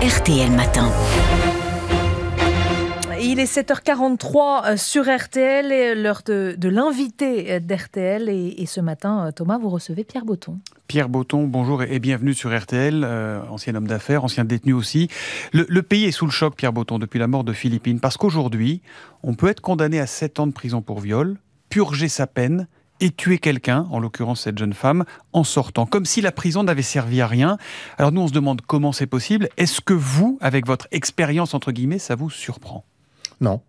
RTL Matin. Il est 7h43 euh, sur RTL, euh, l'heure de, l'invité euh, d'RTL. Et, ce matin, Thomas, vous recevez Pierre Botton. Pierre Botton, bonjour et bienvenue sur RTL, ancien homme d'affaires, ancien détenu aussi. Le, le, pays est sous le choc, Pierre Botton, depuis la mort de Philippine, parce qu'aujourd'hui, on peut être condamné à 7 ans de prison pour viol, purger sa peine et tuer quelqu'un, en l'occurrence cette jeune femme, en sortant, comme si la prison n'avait servi à rien. Alors nous, on se demande comment c'est possible. Est-ce que vous, avec votre expérience, entre guillemets, ça vous surprend Non.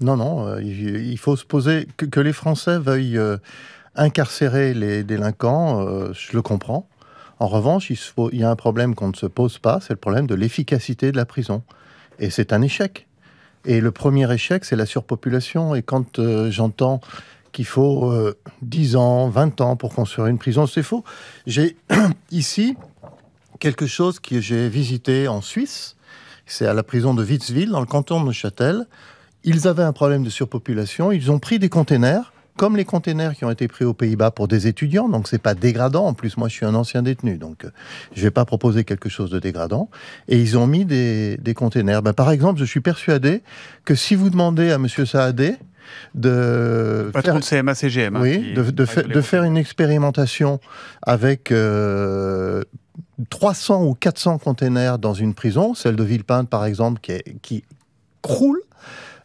Non, non. Euh, il faut se poser que, les Français veuillent euh, incarcérer les délinquants, euh, je le comprends. En revanche, il, faut, il y a un problème qu'on ne se pose pas, c'est le problème de l'efficacité de la prison. Et c'est un échec. Et le premier échec, c'est la surpopulation. Et quand j'entends qu'il faut 10 euh, ans, 20 ans pour construire une prison. C'est faux. J'ai ici quelque chose que j'ai visité en Suisse. C'est à la prison de Witzville, dans le canton de Neuchâtel. Ils avaient un problème de surpopulation. Ils ont pris des containers, comme les containers qui ont été pris aux Pays-Bas pour des étudiants. Donc, c'est pas dégradant. En plus, moi, je suis un ancien détenu. Donc, je euh, je vais pas proposer quelque chose de dégradant. Et ils ont mis des, des containers. Ben, par exemple, je suis persuadé que si vous demandez à Monsieur Saadé, de faire... de, hein, faire une expérimentation avec. 300 euh, ou 400 containers dans une prison, celle de Villepinte par exemple, qui, croule,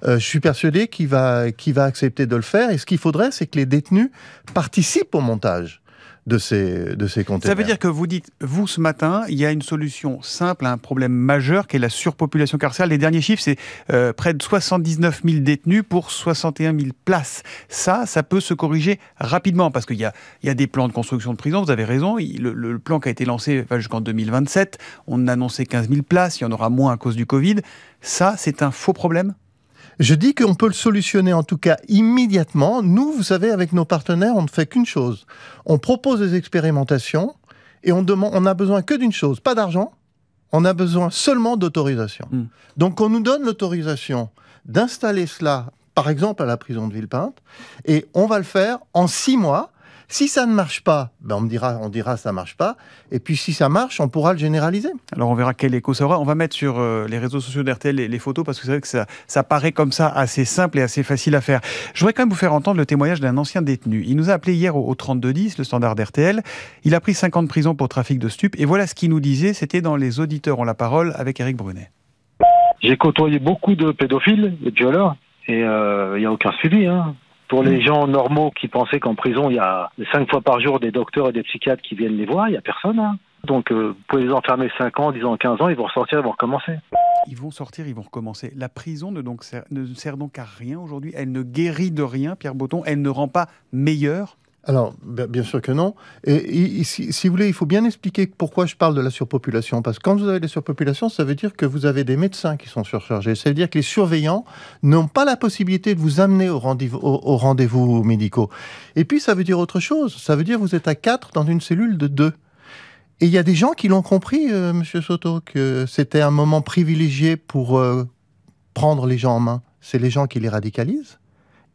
euh, je suis persuadé qu'il va, va accepter de le faire. Et ce qu'il faudrait, c'est que les détenus participent au montage de ces, de ces Ça veut dire que vous dites, vous, ce matin, il y a une solution simple à un problème majeur qui est la surpopulation carcérale. Les derniers chiffres, c'est euh, près de 79 000 détenus pour 61 000 places. Ça, ça peut se corriger rapidement parce qu'il y a, y a des plans de construction de prison, vous avez raison. le, plan qui a été lancé va jusqu'en 2027, on annonçait 15 000 places, il y en aura moins à cause du Covid. Ça, c'est un faux problème je dis qu'on peut le solutionner en tout cas immédiatement. Nous, vous savez, avec nos partenaires, on ne fait qu'une chose. On propose des expérimentations et on demande, on a besoin que d'une chose, pas d'argent. On a besoin seulement d'autorisation. Hmm. Donc, on nous donne l'autorisation d'installer cela, par exemple, à la prison de Villepinte, et on va le faire en six mois si ça ne marche pas, ben on me dira, on dira ça marche pas. Et puis si ça marche, on pourra le généraliser. Alors on verra quel écho ça aura. On va mettre sur euh, les réseaux sociaux d'RTL les, photos parce que c'est vrai que ça, ça paraît comme ça assez simple et assez facile à faire. Je voudrais quand même vous faire entendre le témoignage d'un ancien détenu. Il nous a appelé hier au, 3210, le standard d'RTL. Il a pris 5 ans de prison pour trafic de stupes. Et voilà ce qu'il nous disait. C'était dans Les auditeurs ont la parole avec Eric Brunet. J'ai côtoyé beaucoup de pédophiles de violeurs. Et euh, il y n'y a aucun suivi. Hein. Pour mm. les gens normaux qui pensaient qu'en prison, il y a cinq fois par jour des docteurs et des psychiatres qui viennent les voir, il n'y a personne. Hein. Donc, euh, vous pouvez les enfermer 5 ans, 10 ans, 15 ans, ils vont ressortir, ils vont recommencer. Ils vont sortir, ils vont recommencer. La prison ne, donc sert, donc à rien aujourd'hui. Elle ne guérit de rien, Pierre Botton. Elle ne rend pas meilleur alors, bien sûr que non. Et, si, vous voulez, il faut bien expliquer pourquoi je parle de la surpopulation. Parce que quand vous avez des surpopulations, ça veut dire que vous avez des médecins qui sont surchargés. Ça veut dire que les surveillants n'ont pas la possibilité de vous amener au rendez-vous médicaux. Et puis, ça veut dire autre chose. Ça veut dire que vous êtes à quatre dans une cellule de deux. Et il y a des gens qui l'ont compris, M. Euh, monsieur Soto, que c'était un moment privilégié pour euh, prendre les gens en main. C'est les gens qui les radicalisent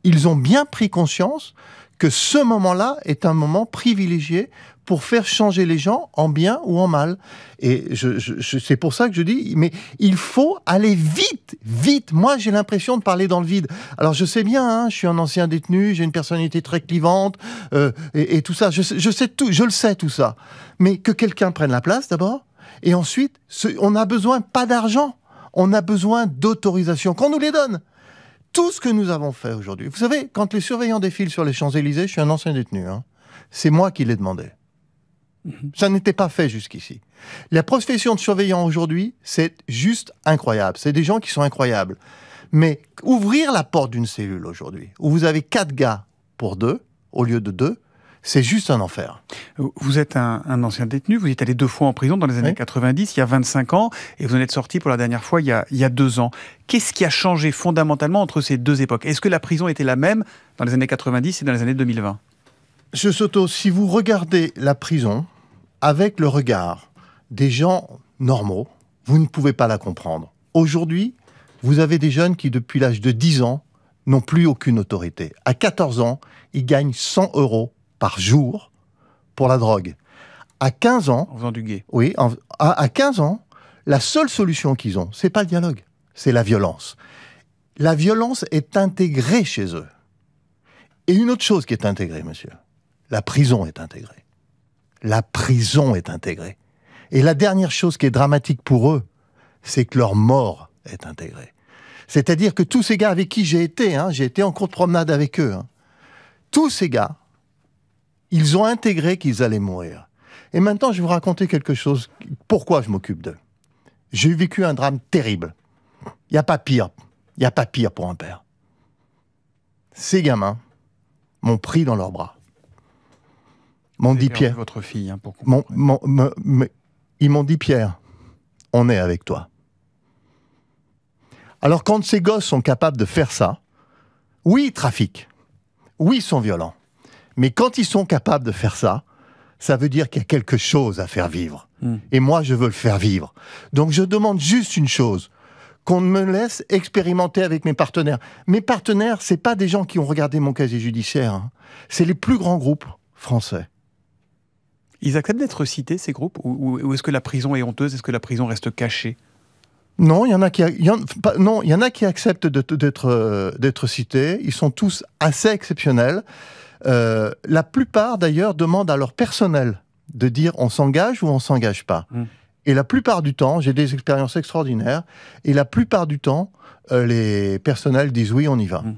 ils ont bien pris conscience que ce moment-là est un moment privilégié pour faire changer les gens en bien ou en mal. Et je, je, c'est pour ça que je dis, mais il faut aller vite, vite. Moi, j'ai l'impression de parler dans le vide. Alors, je sais bien, hein, je suis un ancien détenu, j'ai une personnalité très clivante euh, et, tout ça. Je, je sais tout, je le sais tout ça. Mais que quelqu'un prenne la place d'abord, et ensuite, ce, on a besoin pas d'argent, on a besoin d'autorisation qu'on nous les donne tout ce que nous avons fait aujourd'hui. Vous savez, quand les surveillants défilent sur les Champs-Élysées, je suis un ancien détenu, hein, c'est moi qui les demandais. Mhm. Ça n'était pas fait jusqu'ici. La profession de surveillant aujourd'hui, c'est juste incroyable. C'est des gens qui sont incroyables. Mais ouvrir la porte d'une cellule aujourd'hui, où vous avez quatre gars pour deux, au lieu de deux, c'est juste un enfer. Vous êtes un, ancien détenu, vous êtes allé deux fois en prison dans les années 90, il y a 25 ans, et vous en êtes sorti pour la dernière fois il y a, deux ans. Qu'est-ce qui a changé fondamentalement entre ces deux époques Est-ce que la prison était la même dans les années 90 et dans les années 2020 Je Soto, si vous regardez la prison avec le regard des gens normaux, vous ne pouvez pas la comprendre. Aujourd'hui, vous avez des jeunes qui, depuis l'âge de 10 ans, n'ont plus aucune autorité. À 14 ans, ils gagnent 100 euros par jour pour la drogue. À 15 ans. En Oui, à, 15 ans, la seule solution qu'ils ont, c'est pas le dialogue, c'est la violence. La violence est intégrée chez eux. Et une autre chose qui est intégrée, monsieur, la prison est intégrée. La prison est intégrée. Et la dernière chose qui est dramatique pour eux, c'est que leur mort est intégrée. C'est-à-dire que tous ces gars avec qui j'ai été, hein, j'ai été en de promenade avec eux, hein, tous ces gars ils ont intégré qu'ils allaient mourir. Et maintenant, je vais vous raconter quelque chose. Pourquoi je m'occupe d'eux J'ai vécu un drame terrible. Il n'y a pas pire. Il n'y a pas pire pour un père. Ces gamins m'ont pris dans leurs bras. M'ont dit Pierre. Votre fille, hein, ils m'ont dit Pierre, on est avec toi. Alors quand ces gosses sont capables de faire ça, oui, ils trafiquent. Oui, ils sont violents. Mais quand ils sont capables de faire ça, ça veut dire qu'il y a quelque chose à faire vivre. Hmm. Et moi, je veux le faire vivre. Donc je demande juste une chose qu'on me laisse expérimenter avec mes partenaires. Mes partenaires, c'est pas des gens qui ont regardé mon casier judiciaire. Hein. C'est les plus grands groupes français. Ils acceptent d'être cités, ces groupes Ou, est-ce que la prison est honteuse Est-ce que la prison reste cachée non, il y en a qui, non, il y en a qui acceptent euh, d'être cités. Ils sont tous assez exceptionnels. Euh, la plupart, d'ailleurs, demandent à leur personnel de dire on s'engage ou on s'engage pas. Hum. Et la plupart du temps, j'ai des expériences extraordinaires, et la plupart du temps, euh, les personnels disent oui, on y va. Hum.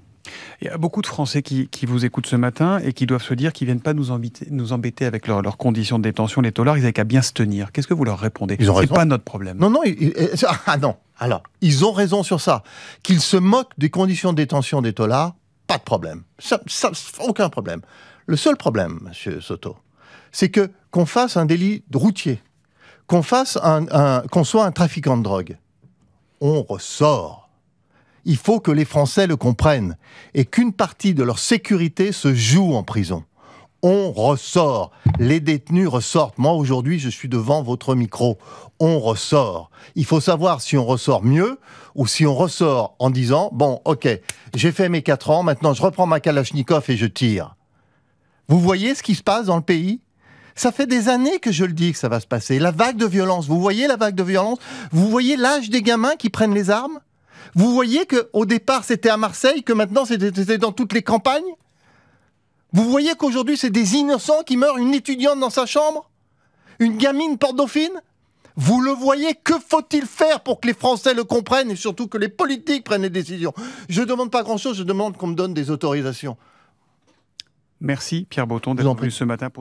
Il y a beaucoup de Français qui, vous écoutent ce matin et qui doivent se dire qu'ils ne viennent pas nous embêter, nous embêter avec leurs conditions de détention, les taulards, ils n'ont qu'à bien se tenir. Qu'est-ce que vous leur répondez C'est pas notre problème. Non, non, ah non, alors, ils ont raison sur ça. Qu'ils se moquent des conditions de détention des taulards, pas de problème. aucun problème. Le seul problème, Monsieur Soto, c'est que qu'on fasse un délit routier, qu'on fasse un qu'on soit un trafiquant de drogue, on ressort. Il faut que les Français le comprennent et qu'une partie de leur sécurité se joue en prison on ressort. Les détenus ressortent. Moi, aujourd'hui, je suis devant votre micro. On ressort. Il faut savoir si on ressort mieux ou si on ressort en disant, bon, ok, j'ai fait mes 4 ans, maintenant je reprends ma Kalachnikov et je tire. Vous voyez ce qui se passe dans le pays ça fait des années que je le dis que ça va se passer. La vague de violence, vous voyez la vague de violence Vous voyez l'âge des gamins qui prennent les armes Vous voyez que au départ c'était à Marseille, que maintenant c'était dans toutes les campagnes vous voyez qu'aujourd'hui, c'est des innocents qui meurent, une étudiante dans sa chambre Une gamine porte-dauphine Vous le voyez, que faut-il faire pour que les Français le comprennent et surtout que les politiques prennent les décisions Je ne demande pas grand-chose, je demande qu'on me donne des autorisations. Merci Pierre Botton d'être venu ce matin pour nous.